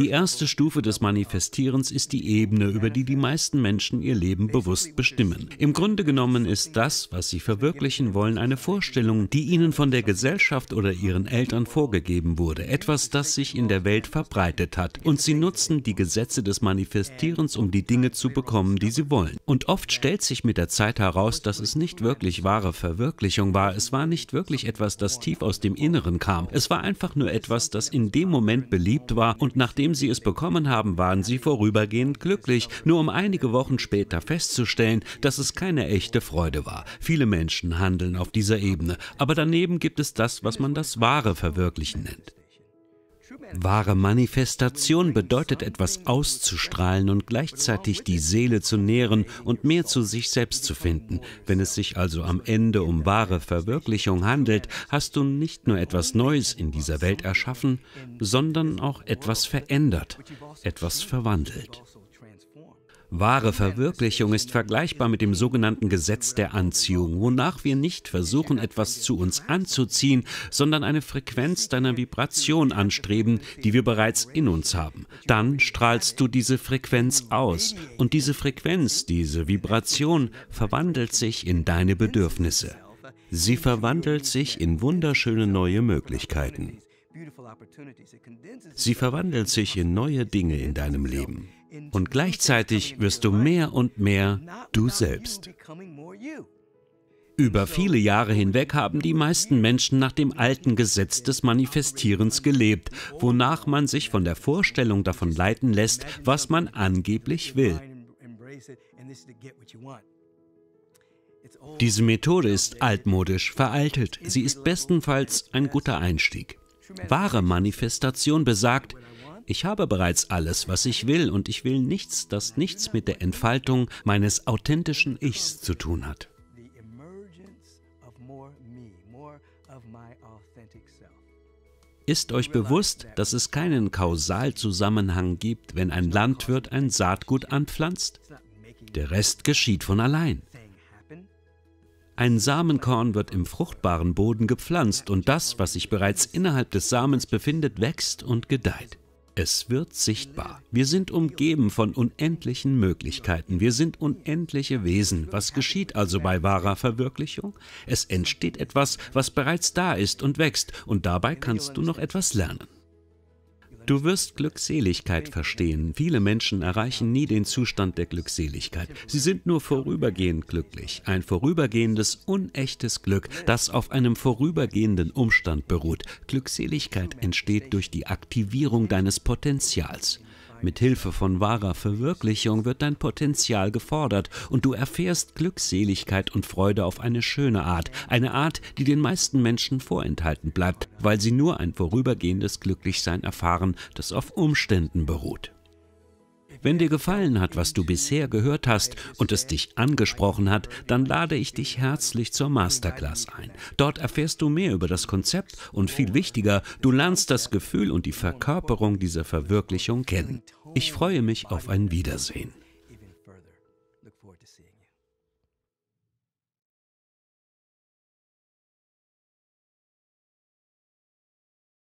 Die erste Stufe des Manifestierens ist die Ebene, über die die meisten Menschen ihr Leben bewusst bestimmen. Im Grunde genommen ist das, was sie verwirklichen wollen, eine Vorstellung, die ihnen von der Gesellschaft oder ihren Eltern vorgegeben wurde, etwas, das sich in der Welt verbreitet hat. Und sie nutzen die Gesetze des Manifestierens, um die Dinge zu bekommen, die sie wollen. Und oft stellt sich mit der Zeit heraus, dass es nicht wirklich wahre Verwirklichung war. Es war nicht wirklich etwas, das tief aus dem Inneren kam. Es war einfach nur etwas, das in dem Moment beliebt war und nach dem nachdem sie es bekommen haben, waren sie vorübergehend glücklich, nur um einige Wochen später festzustellen, dass es keine echte Freude war. Viele Menschen handeln auf dieser Ebene, aber daneben gibt es das, was man das wahre Verwirklichen nennt. Wahre Manifestation bedeutet etwas auszustrahlen und gleichzeitig die Seele zu nähren und mehr zu sich selbst zu finden. Wenn es sich also am Ende um wahre Verwirklichung handelt, hast du nicht nur etwas Neues in dieser Welt erschaffen, sondern auch etwas verändert, etwas verwandelt. Wahre Verwirklichung ist vergleichbar mit dem sogenannten Gesetz der Anziehung, wonach wir nicht versuchen, etwas zu uns anzuziehen, sondern eine Frequenz deiner Vibration anstreben, die wir bereits in uns haben. Dann strahlst du diese Frequenz aus und diese Frequenz, diese Vibration verwandelt sich in deine Bedürfnisse. Sie verwandelt sich in wunderschöne neue Möglichkeiten. Sie verwandelt sich in neue Dinge in deinem Leben. Und gleichzeitig wirst du mehr und mehr du selbst. Über viele Jahre hinweg haben die meisten Menschen nach dem alten Gesetz des Manifestierens gelebt, wonach man sich von der Vorstellung davon leiten lässt, was man angeblich will. Diese Methode ist altmodisch, veraltet. Sie ist bestenfalls ein guter Einstieg. Wahre Manifestation besagt, ich habe bereits alles, was ich will, und ich will nichts, das nichts mit der Entfaltung meines authentischen Ichs zu tun hat. Ist euch bewusst, dass es keinen Kausalzusammenhang gibt, wenn ein Landwirt ein Saatgut anpflanzt? Der Rest geschieht von allein. Ein Samenkorn wird im fruchtbaren Boden gepflanzt und das, was sich bereits innerhalb des Samens befindet, wächst und gedeiht. Es wird sichtbar. Wir sind umgeben von unendlichen Möglichkeiten. Wir sind unendliche Wesen. Was geschieht also bei wahrer Verwirklichung? Es entsteht etwas, was bereits da ist und wächst. Und dabei kannst du noch etwas lernen. Du wirst Glückseligkeit verstehen. Viele Menschen erreichen nie den Zustand der Glückseligkeit. Sie sind nur vorübergehend glücklich. Ein vorübergehendes, unechtes Glück, das auf einem vorübergehenden Umstand beruht. Glückseligkeit entsteht durch die Aktivierung deines Potenzials. Mit Hilfe von wahrer Verwirklichung wird dein Potenzial gefordert und du erfährst Glückseligkeit und Freude auf eine schöne Art, eine Art, die den meisten Menschen vorenthalten bleibt, weil sie nur ein vorübergehendes Glücklichsein erfahren, das auf Umständen beruht. Wenn dir gefallen hat, was du bisher gehört hast und es dich angesprochen hat, dann lade ich dich herzlich zur Masterclass ein. Dort erfährst du mehr über das Konzept und viel wichtiger, du lernst das Gefühl und die Verkörperung dieser Verwirklichung kennen. Ich freue mich auf ein Wiedersehen.